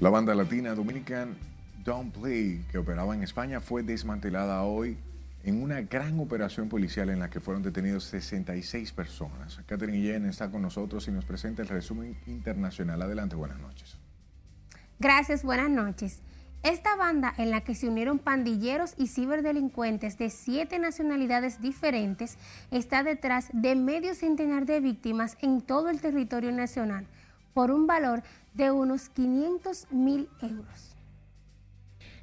La banda latina Dominican Don't Play, que operaba en España, fue desmantelada hoy en una gran operación policial en la que fueron detenidos 66 personas. Catherine Guillén está con nosotros y nos presenta el resumen internacional. Adelante, buenas noches. Gracias, buenas noches. Esta banda en la que se unieron pandilleros y ciberdelincuentes de siete nacionalidades diferentes está detrás de medio centenar de víctimas en todo el territorio nacional por un valor de unos 500 mil euros.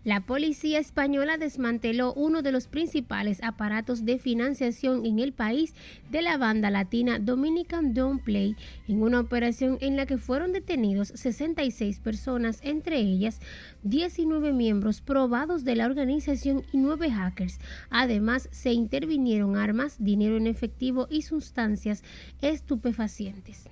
La policía española desmanteló uno de los principales aparatos de financiación en el país de la banda latina Dominican Don't Play en una operación en la que fueron detenidos 66 personas, entre ellas 19 miembros probados de la organización y 9 hackers. Además, se intervinieron armas, dinero en efectivo y sustancias estupefacientes.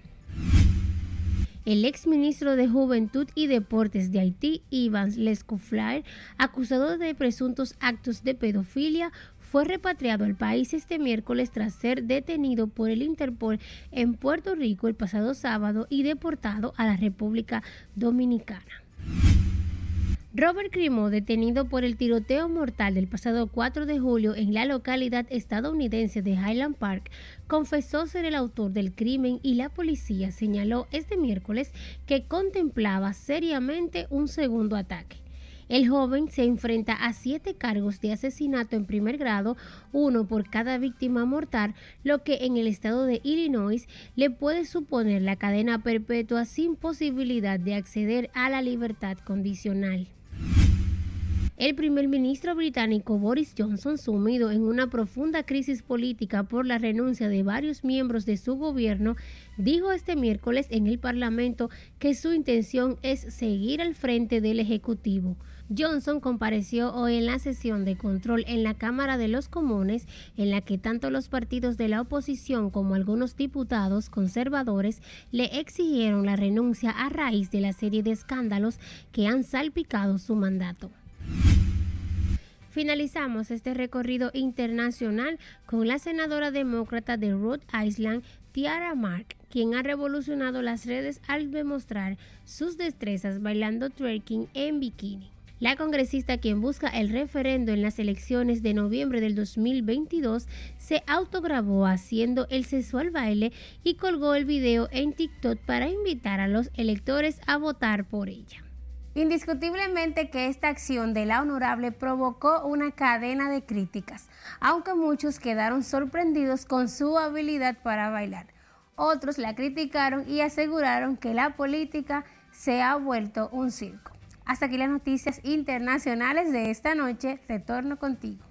El exministro de Juventud y Deportes de Haití, Iván Lescoflair, acusado de presuntos actos de pedofilia, fue repatriado al país este miércoles tras ser detenido por el Interpol en Puerto Rico el pasado sábado y deportado a la República Dominicana. Robert Crimo, detenido por el tiroteo mortal del pasado 4 de julio en la localidad estadounidense de Highland Park, confesó ser el autor del crimen y la policía señaló este miércoles que contemplaba seriamente un segundo ataque. El joven se enfrenta a siete cargos de asesinato en primer grado, uno por cada víctima mortal, lo que en el estado de Illinois le puede suponer la cadena perpetua sin posibilidad de acceder a la libertad condicional. El primer ministro británico Boris Johnson, sumido en una profunda crisis política por la renuncia de varios miembros de su gobierno, dijo este miércoles en el Parlamento que su intención es seguir al frente del Ejecutivo. Johnson compareció hoy en la sesión de control en la Cámara de los Comunes, en la que tanto los partidos de la oposición como algunos diputados conservadores le exigieron la renuncia a raíz de la serie de escándalos que han salpicado su mandato. Finalizamos este recorrido internacional con la senadora demócrata de Rhode Island, Tiara Mark, quien ha revolucionado las redes al demostrar sus destrezas bailando twerking en bikini. La congresista quien busca el referendo en las elecciones de noviembre del 2022 se autograbó haciendo el sexual baile y colgó el video en TikTok para invitar a los electores a votar por ella. Indiscutiblemente que esta acción de la honorable provocó una cadena de críticas, aunque muchos quedaron sorprendidos con su habilidad para bailar. Otros la criticaron y aseguraron que la política se ha vuelto un circo. Hasta aquí las noticias internacionales de esta noche. Retorno contigo.